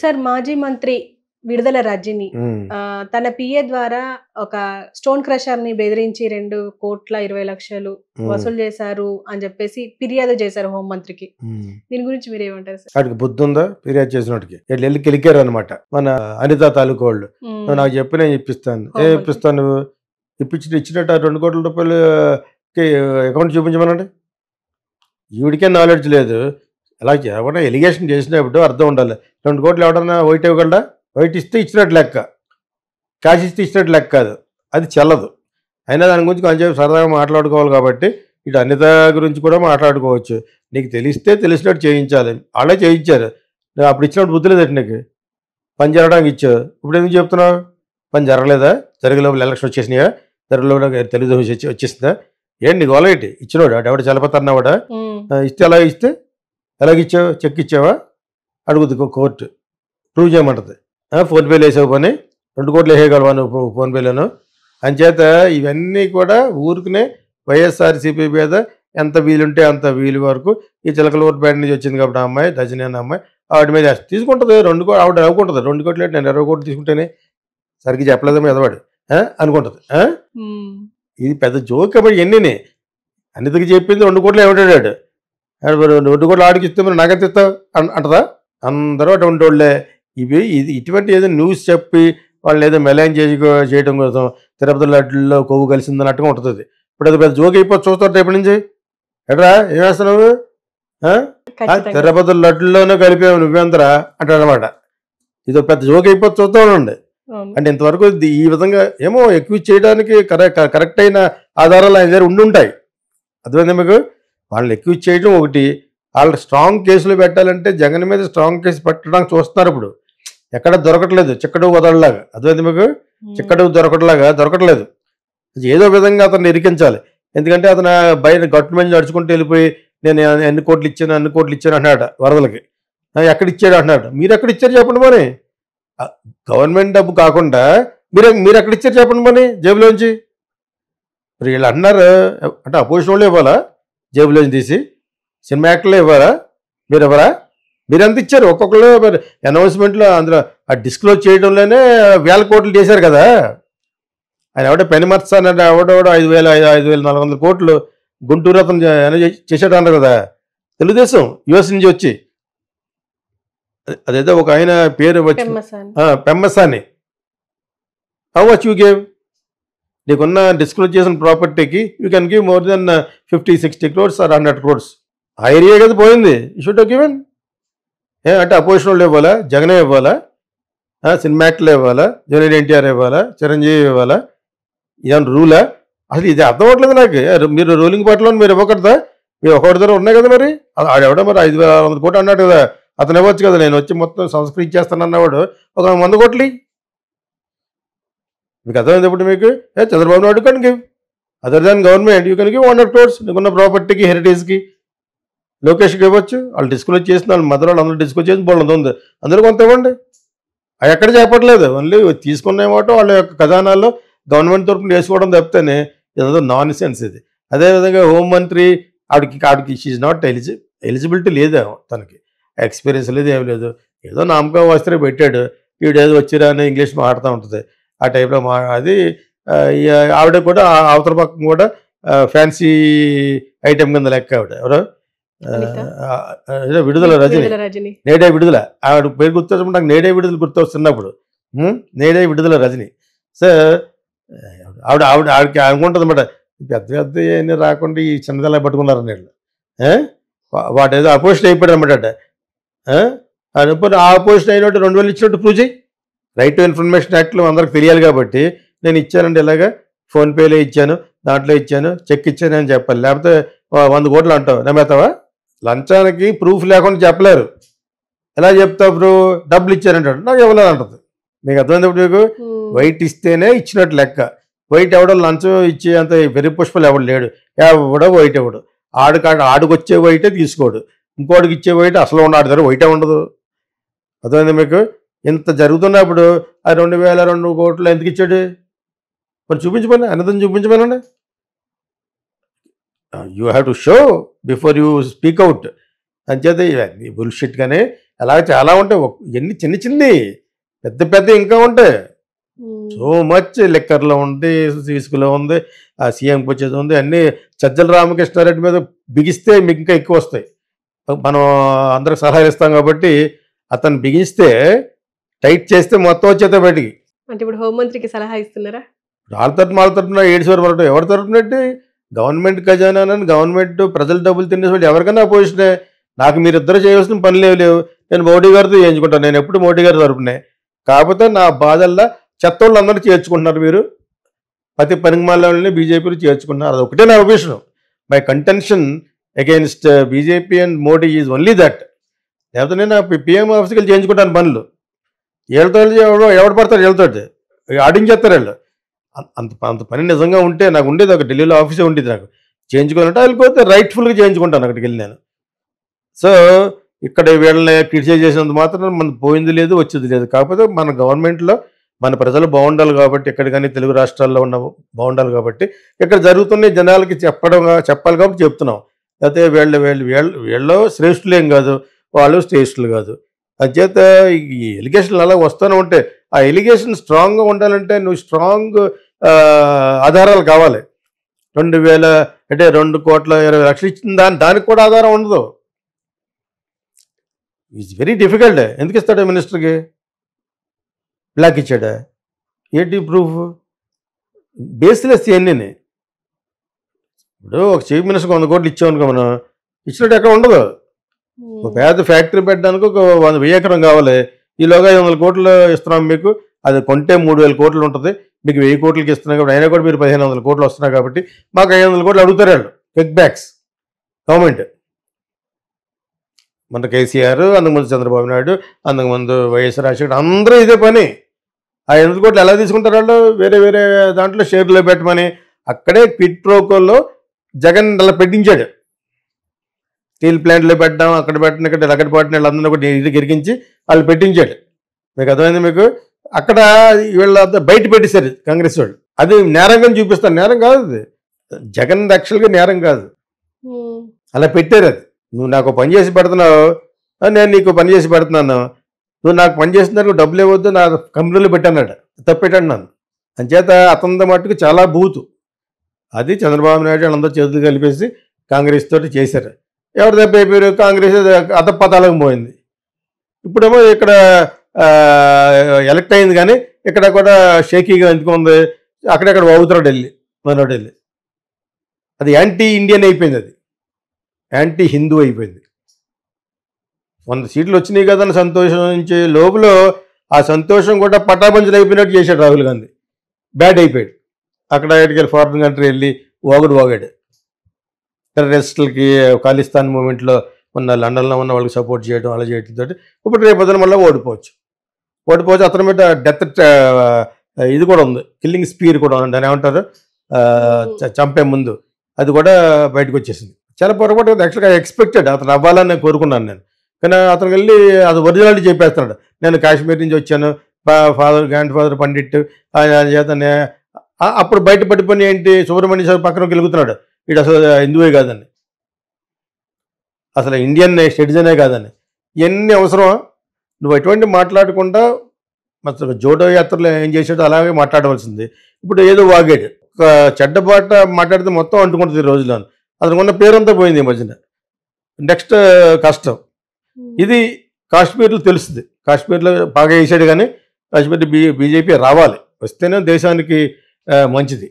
Sir మాజీ మంత్రి విడుదల రాజ్యని తన పిఏ ద్వారా ఒక స్టోన్ క్రషర్ ని బెదిరించి రెండు కోట్ల ఇరవై లక్షలు వసూలు చేశారు అని చెప్పేసి ఫిర్యాదు చేశారు హోంమంత్రికి దీని గురించి మీరు ఏమంటారు సార్ వాడికి బుద్ధి ఉందా ఫిర్యాదు చేసినోటికి వెళ్ళి కెలికారు అనమాట మన అనిత తాలూకా వాళ్ళు నాకు చెప్పి నేను ఇప్పిస్తాను ఏ ఇప్పిస్తాను ఇప్పించి ఇచ్చినట్టు రెండు కోట్ల రూపాయలు అకౌంట్ చూపించమనండి ఈవిడికే నాలెడ్జ్ లేదు అలా ఎవరైనా ఎలిగేషన్ చేసినప్పుడు అర్థం ఉండాలి రెండు కోట్లు ఎవడన్నా వైట్ ఇవ్వకుండా వైట్ ఇస్తే ఇచ్చినట్టు లెక్క క్యాష్ ఇస్తే ఇచ్చినట్టు లెక్క కాదు అది చెల్లదు అయినా దాని గురించి కొంచెం సరదాగా మాట్లాడుకోవాలి కాబట్టి ఇటు అన్నిత గురించి కూడా మాట్లాడుకోవచ్చు నీకు తెలిస్తే తెలిసినట్టు చేయించాలి వాళ్ళే చేయించారు నువ్వు అప్పుడు ఇచ్చినట్టు బుద్ధి లేదండి నీకు పని జరగడానికి ఇచ్చావు ఇప్పుడు ఎందుకు చెప్తున్నావు పని జరగలేదా జరిగే లోపల ఎలక్షన్ వచ్చేసినాయా జరిగే లోపల తెలుగుదేశం వచ్చేసిందా ఏంటి నీకు గోలేటి ఇచ్చినోడు ఎవడు చలపతన్నవాడా ఇస్తే అలా ఇస్తే ఎలాగిచ్చావు చెక్ ఇచ్చావా అడుగుద్ది కోర్టు ప్రూవ్ చేయమంటుంది ఫోన్పేలు వేసావు పని రెండు కోట్లు వేసేయగలవా నువ్వు ఫోన్పేలను అంచేత ఇవన్నీ కూడా ఊరికనే వైఎస్ఆర్సీపీ మీద ఎంత వీలుంటే అంత వీలు వరకు ఈ చిలకలూరు బ్యాండ్ నుంచి వచ్చింది కాబట్టి అమ్మాయి దజనే అమ్మాయి ఆవిడ మీద తీసుకుంటుంది రెండు కోట్లు ఆవిడ అవ్వకుంటుంది రెండు కోట్లు నేను ఇరవై కోట్లు తీసుకుంటేనే సరిగ్గా చెప్పలేదమ్మా ఎదవాడు అనుకుంటుంది ఇది పెద్ద జోక్ కాబట్టి ఎన్ని అన్నిటికీ చెప్పింది రెండు కోట్లు ఎవడాడు ఒడ్డు కూడా ఆడికి ఇస్తే మరి ఇస్తావు అంటదా అందరూ అటువంటి వాళ్ళే ఇవి ఇది ఇటువంటి ఏదో న్యూస్ చెప్పి వాళ్ళని ఏదో మెలైన్ చేసి చేయడం కోసం తిరుపతి లడ్డుల్లో కొవ్వు కలిసింది అన్నట్టుగా ఉంటుంది ఇప్పుడు అది పెద్ద జోకి అయిపోతే చూస్తారు ఇప్పటి నుంచి ఎట్రా ఏం వేస్తున్నావు తిరుపతి లడ్డుల్లోనే కలిపావు నువ్వేంద్రా అనమాట ఇది పెద్ద జోకి అయిపోతే చూస్తూ ఉండండి అంటే ఇంతవరకు ఈ విధంగా ఏమో ఎక్కువ చేయడానికి కరెక్ట్ కరెక్ట్ అయిన ఆధారాలు ఆయన దగ్గర ఉండుంటాయి అర్థమైందా మీకు వాళ్ళని ఎక్యూజ్ చేయడం ఒకటి వాళ్ళు స్ట్రాంగ్ కేసులు పెట్టాలంటే జగన్ మీద స్ట్రాంగ్ కేసు పెట్టడానికి చూస్తున్నారు ఇప్పుడు ఎక్కడ దొరకట్లేదు చిక్కడు వదలలాగా అదైతే మీకు hmm. చిక్కడు దొరకట్లాగా దొరకట్లేదు ఏదో విధంగా అతను ఎరికించాలి ఎందుకంటే అతను బయట గవర్నమెంట్ నడుచుకుంటూ వెళ్ళిపోయి నేను ఎన్ని కోట్లు ఇచ్చాను ఎన్ని కోట్లు ఇచ్చాను అన్నాడు వరదలకి ఎక్కడ ఇచ్చాడు అన్నాడు మీరు ఎక్కడ ఇచ్చారు చెప్పండి మరి గవర్నమెంట్ డబ్బు కాకుండా మీరు మీరు ఎక్కడ ఇచ్చారు చెప్పండి మరి జేబులోంచి మరి వీళ్ళు అన్నారు అంటే అపోజిషన్ వాళ్ళు ఇవ్వాలా జేబులోంచి తీసి సినిమా యాక్టర్లు ఇవ్వరా మీరు ఇవ్వరా మీరు ఎంత ఇచ్చారు ఒక్కొక్కరు అనౌన్స్మెంట్లో అందులో ఆ డిస్క్లోజ్ చేయడంలోనే వేల కోట్లు చేశారు కదా ఆయన ఎవడో పెని మర్చానంటే ఎవడెవడో ఐదు వేల ఐదు ఐదు వేల నాలుగు వందల కోట్లు గుంటూరు అతను చేసాడు అన్నారు కదా తెలుగుదేశం యుఎస్ నుంచి వచ్చి అదేదో ఒక ఆయన పేరు వచ్చి Pemmasani how watch you game నీకున్న డిస్క్లోజ్ చేసిన ప్రాపర్టీకి you can give more then fifty sixty crores or hundred crores ఆ ఏరియా కదా పోయింది షుడ్ గివెన్ ఏ అంటే అపోజిషన్ వాళ్ళు ఇవ్వాలా జగనే ఇవ్వాలా సినిమాటిక్లు ఇవ్వాలా జూనియర్ ఎన్టీఆర్ ఇవ్వాలా చిరంజీవి ఇవ్వాలా ఇదేమన్నా రూలా అసలు ఇది అర్థం అవ్వట్లేదు నాకు మీరు రూలింగ్ పార్టీలో మీరు ఇవ్వకూడదా మీరు ఒకటి దగ్గర ఉన్నాయి కదా మరి ఆడెవడ మరి ఐదు వేల వంద కోట్లు అన్నాడు కదా అతను ఇవ్వచ్చు కదా నేను వచ్చి మొత్తం సంస్కరించేస్తాను అన్నవాడు ఒక వంద కోట్లు మీకు అర్థమైంది ఇప్పుడు మీకు ఏ Chandrababu Naidu can give other than government you can give hundred crores నీకున్న ప్రాపర్టీకి హెరిటేజ్కి లొకేషన్కి ఇవ్వచ్చు వాళ్ళు డిస్కస్ చేసిన వాళ్ళు మదర్ వాళ్ళు అందరూ డిస్కస్ చేసి బోళ్ళు ఉంది అందరూ కొంత ఇవ్వండి అవి ఎక్కడ చేపట్టలేదు ఓన్లీ తీసుకున్న వాళ్ళ యొక్క ఖజానాల్లో గవర్నమెంట్ తరఫున వేసుకోవడం తప్పితేనే ఏదో నాన్ సెన్స్ ఇది అదేవిధంగా హోంమంత్రి ఆవిడకి ఆవిడకి షీఈ్ నాట్ ఎలిజి ఎలిజిబిలిటీ లేదే తనకి ఎక్స్పీరియన్స్ లేదు ఏం లేదు ఏదో నామకం వస్త్రం పెట్టాడు ఈడేదో వచ్చిరా అని ఇంగ్లీష్ మాట్లాడుతూ ఉంటుంది ఆ టైప్లో మా అది ఆవిడ కూడా అవతల పక్కన కూడా ఫ్యాన్సీ ఐటెం కింద లెక్క ఆవిడ ఎవరు విడుదల రజని నేడే విడుదల ఆవిడ పేరు గుర్తొచ్చినప్పుడు నాకు నేడే విడుదల గుర్తొస్తున్నప్పుడు నేడే విడుదల రజని సో ఆవిడ ఆవిడ ఆవిడకి అనుకుంటుంది అన్నమాట పెద్ద పెద్ద ఏమీ రాకుండా ఈ చిన్నదలా పట్టుకున్నారు నీళ్ళు వాటి ఏదో అపోజిట్ అయిపోయాడు అనమాట అంటే ఆ అపోజిట్ అయినట్టు రెండు వేలు ఇచ్చినట్టు ప్రూవ్ రైట్ టు ఇన్ఫర్మేషన్ యాక్ట్లో అందరికి తెలియాలి కాబట్టి నేను ఇచ్చానండి ఇలాగా ఫోన్పేలో ఇచ్చాను దాంట్లో ఇచ్చాను చెక్ ఇచ్చాను అని చెప్పాలి లేకపోతే వంద కోట్లు అంటావు నమ్మేతావా లంచానికి ప్రూఫ్ లేకుండా చెప్పలేరు ఎలా చెప్తావు ఇప్పుడు డబ్బులు ఇచ్చారంటాడు నాకు ఇవ్వలేదు అంటది మీకు అర్థమైంది మీకు వైట్ hmm. ఇస్తేనే ఇచ్చినట్టు లెక్క వైట్ ఎవడో లంచం ఇచ్చే అంత వెరి పుష్పలు ఎవడు లేడు ఎవడో వైట్ ఎవడు ఆడు కాడ ఆడుకొచ్చే వైటే తీసుకోడు ఇంకోటికి ఇచ్చే వైట్ అసలు ఉన్నాడు దగ్గర వైటే ఉండదు అర్థమైంది మీకు ఇంత జరుగుతున్నప్పుడు ఆ రెండు వేల రెండు కోట్లు ఎందుకు ఇచ్చాడు మరి చూపించమని అన్నదం చూపించమనండి you have to show before you speak out అంచేత ఇవన్నీ బుల్షిట్ కానీ అలా చాలా ఉంటాయి ఎన్ని చిన్న చిన్నవి పెద్ద పెద్ద ఇంకా ఉంటాయి సో మచ్ లెక్కర్లో ఉంది ఇసుకలో ఉంది ఆ సీఎం వచ్చేది ఉంది అన్నీ సజ్జల రామకృష్ణారెడ్డి మీద బిగిస్తే మీకు ఇంకా ఎక్కువ వస్తాయి మనం అందరికి సలహాలు ఇస్తాం కాబట్టి అతను బిగిస్తే టైట్ చేస్తే మొత్తం వచ్చేస్తే బయటికి అంటే ఇప్పుడు హోంమంత్రికి సలహా ఇస్తున్నారా వాళ్ళ తరపున వాళ్ళ తరపున ఏడు సార్ వాళ్ళ ఎవరి తరపున గవర్నమెంట్ ఖజానా గవర్నమెంట్ ప్రజలు డబ్బులు తినేసి ఎవరికైనా పొజిషనే నాకు మీరిద్దరు చేయవలసిన పనులు ఏమి లేవు నేను మోడీ గారితో చేయించుకుంటాను నేను ఎప్పుడు మోడీ గారి తరపునే కాకపోతే నా బాధల్లో చెత్త వాళ్ళందరూ చేర్చుకుంటున్నారు మీరు ప్రతి పనికిమాలని బీజేపీలు చేర్చుకున్నారు అది ఒకటే నా ఉపేషణం my contention against BJP and Modi is only that లేకపోతే నేను పిఎం ఆఫీస్కి చేయించుకుంటాను పనులు వెళ్తాడు ఎవడు ఎవడు పడతాడు వీళ్ళతోటి ఆడించేస్తారు వెళ్ళు అంత అంత పని నిజంగా ఉంటే నాకు ఉండేది ఒక ఢిల్లీలో ఆఫీసే ఉండేది నాకు చేయించుకోవాలంటే వెళ్ళిపోతే రైట్ఫుల్గా చేయించుకుంటాను అక్కడికి వెళ్ళి నేను సో ఇక్కడ వీళ్ళని క్రిటిసైజ్ చేసినందుకు మాత్రం మన పోయింది లేదు వచ్చేది లేదు కాకపోతే మన గవర్నమెంట్లో మన ప్రజలు బాగుండాలి కాబట్టి ఇక్కడ కానీ తెలుగు రాష్ట్రాల్లో ఉన్న బాగుండాలి కాబట్టి ఇక్కడ జరుగుతున్న జనాలకి చెప్పడం చెప్పాలి కాబట్టి చెప్తున్నాం లేకపోతే వీళ్ళు వీళ్ళు వీళ్ళు వీళ్ళు ఏం కాదు వాళ్ళు శ్రేష్ఠులు కాదు అధ్యత ఈ ఎలిగేషన్లు అలా వస్తూనే ఉంటే ఆ ఎలిగేషన్ స్ట్రాంగ్గా ఉండాలంటే నువ్వు స్ట్రాంగ్ ఆధారాలు కావాలి రెండు వేల అంటే రెండు కోట్ల ఇరవై లక్షలు ఇచ్చిన దాని దానికి కూడా ఆధారం ఉండదు ఈజ్ వెరీ డిఫికల్ట్ ఎందుకు ఇస్తాడు మినిస్టర్కి బ్లాక్ ఇచ్చాడా ఏంటి ప్రూఫ్ బేస్లెస్ ఇవన్నీ ఇప్పుడు ఒక చీఫ్ మినిస్టర్కి వంద కోట్లు ఇచ్చామనుకో మనం ఇచ్చినట్టు ఎక్కడ ఉండదు ఒక పేద ఫ్యాక్టరీ పెట్టడానికి ఒక వంద వెయ్యి కావాలి ఈలోగా ఐదు వందల కోట్లు ఇస్తున్నాం మీకు అది కొంటే మూడు వేల కోట్లు ఉంటుంది మీకు వెయ్యి కోట్లకి ఇస్తున్నాం కాబట్టి అయినా కూడా మీరు పదిహేను వందల కోట్లు వస్తున్నాయి కాబట్టి మాకు ఐదు వందల కోట్లు అడుగుతారు వాళ్ళు కిక్ బ్యాక్స్ గవర్నమెంట్ మన కేసీఆర్ అంతకుముందు చంద్రబాబు నాయుడు అంతకుముందు వైఎస్ రాజశేఖర్ అందరూ ఇదే పని ఆ వందల కోట్లు ఎలా తీసుకుంటారు వాళ్ళు వేరే వేరే దాంట్లో షేర్లో పెట్టమని అక్కడే పిట్ ప్రోకోల్లో జగన్ అలా పెట్టించాడు స్టీల్ ప్లాంట్లో పెట్టడం అక్కడ పెట్టడం ఇక్కడ అక్కడ పట్టిన వీళ్ళందరూ కూడా ఇది గిరికించి వాళ్ళు పెట్టించాడు మీకు అర్థమైంది మీకు అక్కడ వీళ్ళ బయట పెట్టేశారు కాంగ్రెస్ వాళ్ళు అది నేరంగా చూపిస్తారు నేరం కాదు అది జగన్ దక్షలుగా నేరం కాదు అలా పెట్టారు అది నువ్వు నాకు పని చేసి పెడుతున్నావు నేను నీకు పని చేసి పెడుతున్నాను నువ్వు నాకు పని చేసినందుకు డబ్బులు ఇవ్వద్దు నా కంపెనీలో పెట్టాన్నాడు తప్పెట్టాడు నన్ను అంచేత అతని మట్టుకు చాలా బూతు అది చంద్రబాబు నాయుడు వాళ్ళందరూ చేతులు కలిపేసి కాంగ్రెస్ తోటి చేశారు ఎవరి దెబ్బ అయిపోయారు కాంగ్రెస్ అతపతాలకు పోయింది ఇప్పుడేమో ఇక్కడ ఎలక్ట్ అయింది కానీ ఇక్కడ కూడా షేకీగా ఎంచుకుంది అక్కడెక్కడ అవుతున్నాడు వెళ్ళి మనోడు వెళ్ళి అది యాంటీ ఇండియన్ అయిపోయింది అది యాంటీ హిందూ అయిపోయింది వంద సీట్లు వచ్చినాయి కదా అని నుంచి లోపల ఆ సంతోషం కూడా పటాపంచులు అయిపోయినట్టు చేశాడు రాహుల్ గాంధీ బ్యాడ్ అయిపోయాడు అక్కడ ఎక్కడికి వెళ్ళి ఫారిన్ కంట్రీ వెళ్ళి వాగుడు వాగాడు టెర్రరిస్టులకి ఖాళీస్థాన్ మూమెంట్లో ఉన్న లండన్లో ఉన్న వాళ్ళకి సపోర్ట్ చేయడం అలా చేయడంతో ఇప్పుడు రేపు పొద్దున మళ్ళీ ఓడిపోవచ్చు ఓడిపోవచ్చు అతని మీద డెత్ ఇది కూడా ఉంది కిల్లింగ్ స్పీడ్ కూడా ఉంది అని ఏమంటారు చంపే ముందు అది కూడా బయటకు వచ్చేసింది చాలా పొరపాటు యాక్చువల్గా ఎక్స్పెక్టెడ్ అతను అవ్వాలని కోరుకున్నాను నేను కానీ అతను వెళ్ళి అది ఒరిజినాలిటీ చెప్పేస్తున్నాడు నేను కాశ్మీర్ నుంచి వచ్చాను ఫాదర్ గ్రాండ్ ఫాదర్ పండిట్ ఆయన చేత అప్పుడు బయట పడిపోయిన ఏంటి సుబ్రహ్మణ్యం పక్కన గెలుగుతున్నాడు వీడు అసలు హిందువే కాదని అసలు ఇండియన్ సిటిజనే కాదని ఇవన్నీ అవసరం నువ్వు ఎటువంటి మాట్లాడకుండా మొత్తం జోటో యాత్రలు ఏం చేసేటో అలాగే మాట్లాడవలసింది ఇప్పుడు ఏదో వాగాడు ఒక చెడ్డపాట మాట్లాడితే మొత్తం అంటుకుంటుంది ఈ రోజులో అతనికి ఉన్న పేరంతా పోయింది ఈ మధ్యన నెక్స్ట్ కష్టం hmm. ఇది కాశ్మీర్లో తెలుస్తుంది కాశ్మీర్లో బాగా వేసాడు కానీ కాశ్మీర్ బీ బీజేపీ రావాలి వస్తేనే దేశానికి మంచిది